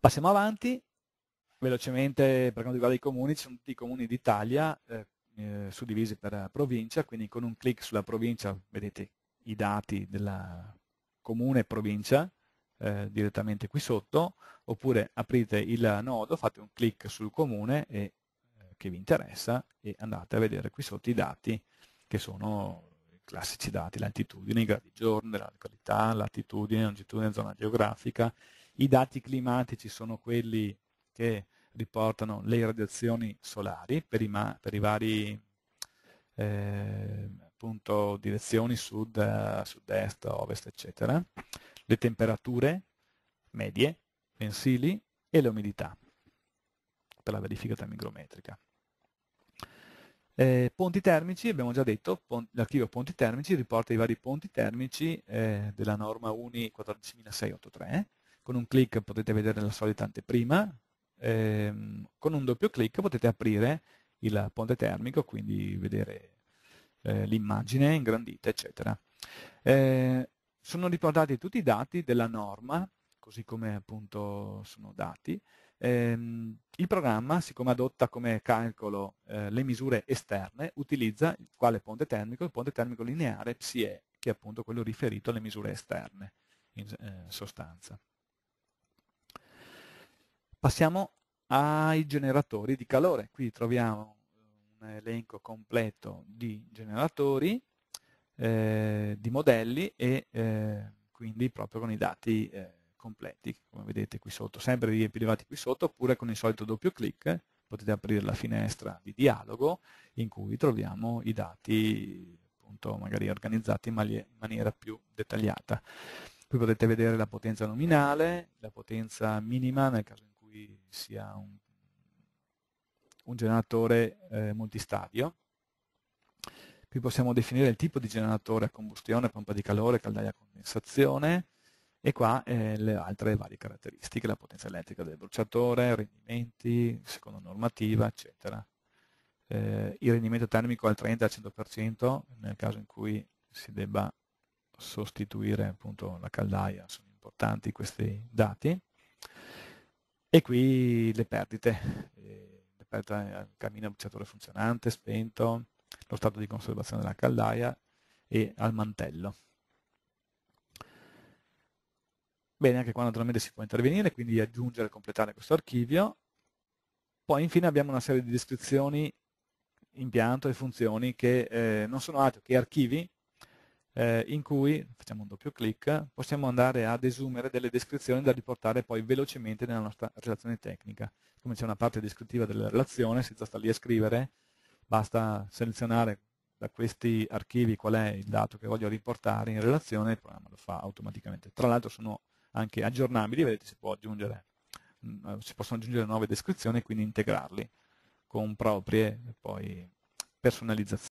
Passiamo avanti, velocemente per quanto riguarda i comuni, ci sono tutti i comuni d'Italia eh, eh suddivisi per eh, provincia, quindi con un clic sulla provincia vedete i dati della comune e provincia eh, direttamente qui sotto, oppure aprite il nodo, fate un clic sul comune e, eh, che vi interessa e andate a vedere qui sotto i dati che sono i classici dati, l'altitudine, i gradi di giorno, la qualità, latitudine, longitudine, zona geografica, i dati climatici sono quelli che riportano le radiazioni solari per i, per i vari eh, appunto, direzioni sud, sud-est, ovest, eccetera, le temperature medie, mensili e le umidità per la verifica termigrometrica. Eh, ponti termici, abbiamo già detto, pon l'archivio ponti termici riporta i vari ponti termici eh, della norma UNI 14683 con un clic potete vedere la solita anteprima, ehm, con un doppio clic potete aprire il ponte termico, quindi vedere eh, l'immagine ingrandita, eccetera. Eh, sono riportati tutti i dati della norma, così come appunto sono dati. Eh, il programma, siccome adotta come calcolo eh, le misure esterne, utilizza quale ponte termico? Il ponte termico lineare PSIE, che è appunto quello riferito alle misure esterne, in eh, sostanza. Passiamo ai generatori di calore, qui troviamo un elenco completo di generatori, eh, di modelli e eh, quindi proprio con i dati eh, completi, come vedete qui sotto, sempre riepilevati qui sotto, oppure con il solito doppio clic potete aprire la finestra di dialogo in cui troviamo i dati appunto, magari organizzati in maniera più dettagliata. Qui potete vedere la potenza nominale, la potenza minima nel caso in cui sia un, un generatore eh, multistadio. Qui possiamo definire il tipo di generatore a combustione, pompa di calore, caldaia a condensazione e qua eh, le altre varie caratteristiche, la potenza elettrica del bruciatore, rendimenti, secondo normativa, eccetera. Eh, il rendimento termico al 30-100% nel caso in cui si debba sostituire appunto la caldaia, sono importanti questi dati. E qui le perdite, le perdite cammina a bruciatore funzionante, spento, lo stato di conservazione della caldaia e al mantello. Bene, anche qua naturalmente si può intervenire, quindi aggiungere e completare questo archivio. Poi infine abbiamo una serie di descrizioni, impianto e funzioni che eh, non sono altro che archivi eh, in cui, facciamo un doppio clic, possiamo andare ad esumere delle descrizioni da riportare poi velocemente nella nostra relazione tecnica. Come c'è una parte descrittiva della relazione, senza star lì a scrivere, basta selezionare da questi archivi qual è il dato che voglio riportare in relazione, il programma lo fa automaticamente. Tra l'altro sono anche aggiornabili, vedete si, mm, eh, si possono aggiungere nuove descrizioni e quindi integrarli con proprie poi, personalizzazioni.